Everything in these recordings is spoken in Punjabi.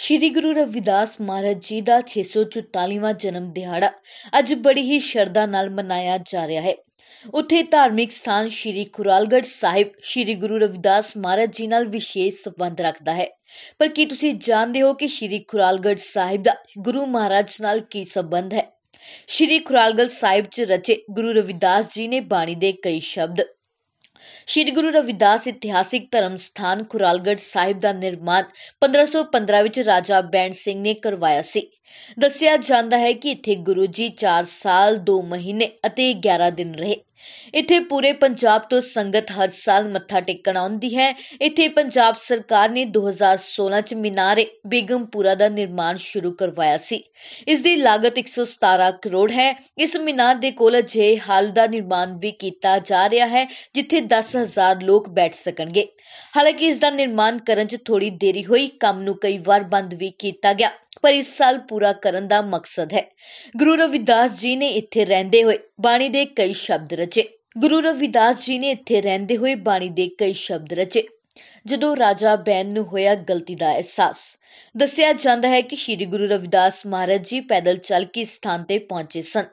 ਸ਼੍ਰੀ ਗੁਰੂ ਰਵਿਦਾਸ ਮਹਾਰਾਜ ਜੀ ਦਾ 644ਵਾਂ ਜਨਮ ਦਿਹਾੜਾ ਅੱਜ ਬੜੀ ਹੀ ਸ਼ਰਧਾ ਨਾਲ ਮਨਾਇਆ ਜਾ ਰਿਹਾ ਹੈ ਉੱਥੇ ਧਾਰਮਿਕ ਸਥਾਨ ਸ਼੍ਰੀ ਖੁਰਾਲਗੜ੍ਹ ਸਾਹਿਬ ਸ਼੍ਰੀ ਗੁਰੂ ਰਵਿਦਾਸ ਮਹਾਰਾਜ ਜੀ ਨਾਲ ਵਿਸ਼ੇਸ਼ ਸੰਬੰਧ ਰੱਖਦਾ ਹੈ ਪਰ ਕੀ ਤੁਸੀਂ ਜਾਣਦੇ ਹੋ ਕਿ ਸ਼੍ਰੀ ਖੁਰਾਲਗੜ੍ਹ ਸਾਹਿਬ ਦਾ ਗੁਰੂ ਮਹਾਰਾਜ ਨਾਲ ਕੀ ਸੰਬੰਧ ਹੈ ਸ਼੍ਰੀ ਖੁਰਾਲਗੜ੍ਹ ਸਾਹਿਬ 'ਚ ਰਚੇ ਗੁਰੂ ਰਵਿਦਾਸ ਜੀ ਨੇ ਬਾਣੀ ਦੇ ਕਈ ਸ਼ਬਦ ਸ਼੍ਰੀ ਗੁਰੂ ਰਵਿਦਾਸ ਇਤਿਹਾਸਿਕ ਧਰਮ ਸਥਾਨ ਖੁਰਾਲਗੜ੍ਹ ਸਾਹਿਬ ਦਾ ਨਿਰਮਾਣ 1515 ਵਿੱਚ ਰਾਜਾ ਬੈਂਡ ਸਿੰਘ ਨੇ ਕਰਵਾਇਆ ਸੀ ਦੱਸਿਆ ਜਾਂਦਾ ਹੈ ਕਿ ਇੱਥੇ ਗੁਰੂ ਜੀ 4 ਸਾਲ 2 ਮਹੀਨੇ ਅਤੇ 11 ਦਿਨ ਰਹੇ ਇੱਥੇ ਪੂਰੇ ਪੰਜਾਬ ਤੋਂ ਸੰਗਤ ਹਰ ਸਾਲ ਮੱਥਾ ਟੇਕਣ ਆਉਂਦੀ ਹੈ ਇੱਥੇ ਪੰਜਾਬ ਸਰਕਾਰ ਨੇ 2016 ਚ ਮਿਨਾਰੇ ਬੇਗਮਪੁਰਾ ਦਾ ਨਿਰਮਾਣ ਸ਼ੁਰੂ ਕਰਵਾਇਆ ਸੀ ਇਸ ਦੀ ਲਾਗਤ 117 ਕਰੋੜ ਹੈ ਇਸ ਮਿਨਾਰ ਦੇ ਕੋਲ ਜੇ ਹਾਲ ਦਾ ਨਿਰਮਾਣ ਵੀ ਕੀਤਾ ਜਾ ਰਿਹਾ ਹੈ ਜਿੱਥੇ 10000 ਲੋਕ ਬੈਠ ਸਕਣਗੇ ਹਾਲਾਂਕਿ ਇਸ ਦਾ ਨਿਰਮਾਣ ਕਰਨ 'ਚ ਥੋੜੀ ਦੇਰੀ ਹੋਈ ਕੰਮ ਨੂੰ ਕਈ ਵਾਰ ਬੰਦ ਵੀ ਕੀਤਾ ਗਿਆ ਪਰ ਇਸ ਸਾਲ ਪੂਰਾ ਕਰਨ ਦਾ ਮਕਸਦ ਹੈ ਗੁਰੂ ਰਵਿਦਾਸ ਜੀ ਨੇ ਇੱਥੇ ਰਹਿੰਦੇ ਹੋਏ ਬਾਣੀ ਦੇ ਕਈ ਸ਼ਬਦ ਰਚੇ ਗੁਰੂ ਰਵਿਦਾਸ ਜੀ ਨੇ ਇੱਥੇ ਰਹਿੰਦੇ ਹੋਏ ਬਾਣੀ ਦੇ ਕਈ ਸ਼ਬਦ ਰਚੇ ਜਦੋਂ ਰਾਜਾ ਬੈਨ ਨੂੰ ਹੋਇਆ ਗਲਤੀ ਦਾ ਅਹਿਸਾਸ ਦੱਸਿਆ ਜਾਂਦਾ ਹੈ ਕਿ ਸ੍ਰੀ ਗੁਰੂ ਰਵਿਦਾਸ ਮਹਾਰਾਜ ਜੀ ਪੈਦਲ ਚੱਲ ਕੇ ਸਥਾਨ ਤੇ ਪਹੁੰਚੇ ਸਨ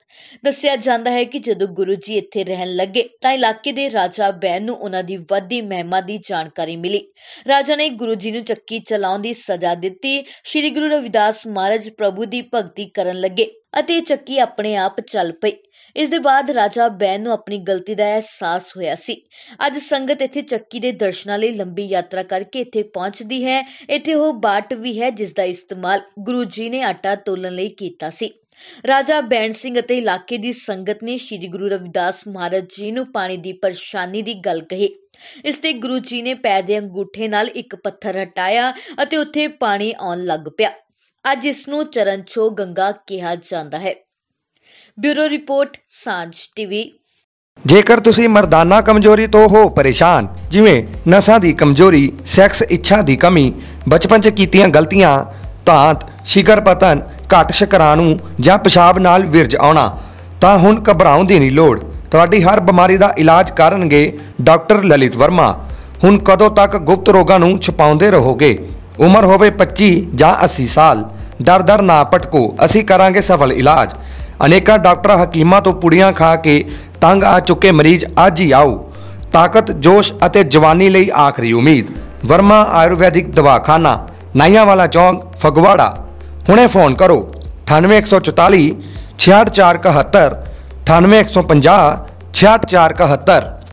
ਦੱਸਿਆ ਜਾਂਦਾ ਹੈ ਕਿ ਜਦੋਂ ਗੁਰੂ ਜੀ ਇੱਥੇ ਰਹਿਣ ਲੱਗੇ ਤਾਂ ਇਲਾਕੇ ਦੇ ਰਾਜਾ ਬੈਨ ਨੂੰ ਉਹਨਾਂ ਦੀ ਵੱਧੀ ਮਹਿਮਾ ਦੀ ਜਾਣਕਾਰੀ ਮਿਲੀ ਰਾਜਾ ਨੇ ਗੁਰੂ ਜੀ ਨੂੰ ਚੱਕੀ ਚਲਾਉਣ ਦੀ ਸਜ਼ਾ ਦਿੱਤੀ ਸ੍ਰੀ ਗੁਰੂ ਰਵਿਦਾਸ ਮਹਾਰਾਜ ਪ੍ਰਭੂ ਦੀ ਭਗਤੀ ਕਰਨ ਲੱਗੇ ਅਤੇ ਚੱਕੀ ਆਪਣੇ ਆਪ ਚੱਲ ਪਈ ਇਸ ਦੇ ਬਾਅਦ ਰਾਜਾ ਬੈਨ ਨੂੰ ਆਪਣੀ ਗਲਤੀ ਦਾ ਅਹਿਸਾਸ ਹੋਇਆ ਸੀ ਅੱਜ ਸੰਗਤ ਇੱਥੇ ਚੱਕੀ ਦੇ ਦਰਸ਼ਨਾਂ ਲਈ ਲੰਬੀ ਯਾਤਰਾ ਕਰਕੇ ਇੱਥੇ ਪਹੁੰਚਦੀ ਹੈ ਇੱਥੇ ਉਹ ਬਾਟ ਵੀ ਹੈ ਜਿਸ ਦਾ ਇਸਤੇਮਾਲ ਗੁਰੂ ਜੀ ਨੇ ਆਟਾ ਤੋਲਣ ਲਈ ਕੀਤਾ ਸੀ ਰਾਜਾ ਬੈਣ ਸਿੰਘ ਅਤੇ ਇਲਾਕੇ ਦੀ ਸੰਗਤ ਨੇ ਸ੍ਰੀ ਗੁਰੂ ਰਵਿਦਾਸ ਮਹਾਰਾਜ ਜੀ ਨੂੰ ਪਾਣੀ ਦੀ ਪਰੇਸ਼ਾਨੀ ਦੀ ਗੱਲ ਕਹੀ ਇਸ ਤੇ ਗੁਰੂ ਜੀ ਨੇ ਪੈਰ ਦੇ ਅੰਗੂਠੇ ਨਾਲ ਇੱਕ ਪੱਥਰ ਹਟਾਇਆ ਅਤੇ ਉੱਥੇ ਪਾਣੀ ਆਉਣ ਲੱਗ ਪਿਆ ਅੱਜ ਇਸ ਨੂੰ ਚਰਨਛੋ ਗੰਗਾ ਕਿਹਾ ਜਾਂਦਾ ਹੈ ਬਿਊਰੋ ਰਿਪੋਰਟ ਸਾਂਝ ਟੀਵੀ ਜੇਕਰ ਤੁਸੀਂ ਮਰਦਾਨਾ ਕਮਜ਼ੋਰੀ ਤੋਂ ਹੋ ਪਰੇਸ਼ਾਨ ਜਿਵੇਂ ਨਸਾਂ ਦੀ ਕਮਜ਼ੋਰੀ ਸੈਕਸ ਇੱਛਾ ਦੀ ਕਮੀ ਬਚਪਨ 'ਚ ਕੀਤੀਆਂ ਗਲਤੀਆਂ ਤਾਂ ਸ਼ਿਕਰ ਪਤਨ ਘਟ ਨੂੰ ਜਾਂ ਪਿਸ਼ਾਬ ਨਾਲ ਵਿਰਜ ਆਉਣਾ ਤਾਂ ਹੁਣ ਘਬਰਾਉਣ ਦੀ ਨਹੀਂ ਲੋੜ ਤੁਹਾਡੀ ਹਰ ਬਿਮਾਰੀ ਦਾ ਇਲਾਜ ਕਰਨਗੇ ਡਾਕਟਰ ਲਲਿਤ ਵਰਮਾ ਹੁਣ ਕਦੋਂ ਤੱਕ ਗੁਪਤ ਰੋਗਾਂ ਨੂੰ ਛੁਪਾਉਂਦੇ ਰਹੋਗੇ ਉਮਰ ਹੋਵੇ 25 ਜਾਂ 80 ਸਾਲ ਡਰ ਡਰ ਨਾ ਪਟਕੋ ਅਸੀਂ ਕਰਾਂਗੇ ਸਫਲ ਇਲਾਜ ਅਨੇਕਾਂ ਡਾਕਟਰ ਹਕੀਮਾਂ ਤੋਂ ਪੁੜੀਆਂ ਖਾ ਕੇ ਤੰਗ ਆ ਚੁੱਕੇ ਮਰੀਜ਼ ਅੱਜ ਹੀ ਆਓ ਤਾਕਤ ਜੋਸ਼ ਅਤੇ ਜਵਾਨੀ ਲਈ ਆਖਰੀ ਉਮੀਦ ਵਰਮਾ ਆਯੁਰਵੈਦਿਕ ਦਵਾਖਾਨਾ ਨਾਈਆਂ ਵਾਲਾ ਚੌਂਕ ਫਗਵਾੜਾ ਹੁਣੇ ਫੋਨ ਕਰੋ 98144 66471 9850 66471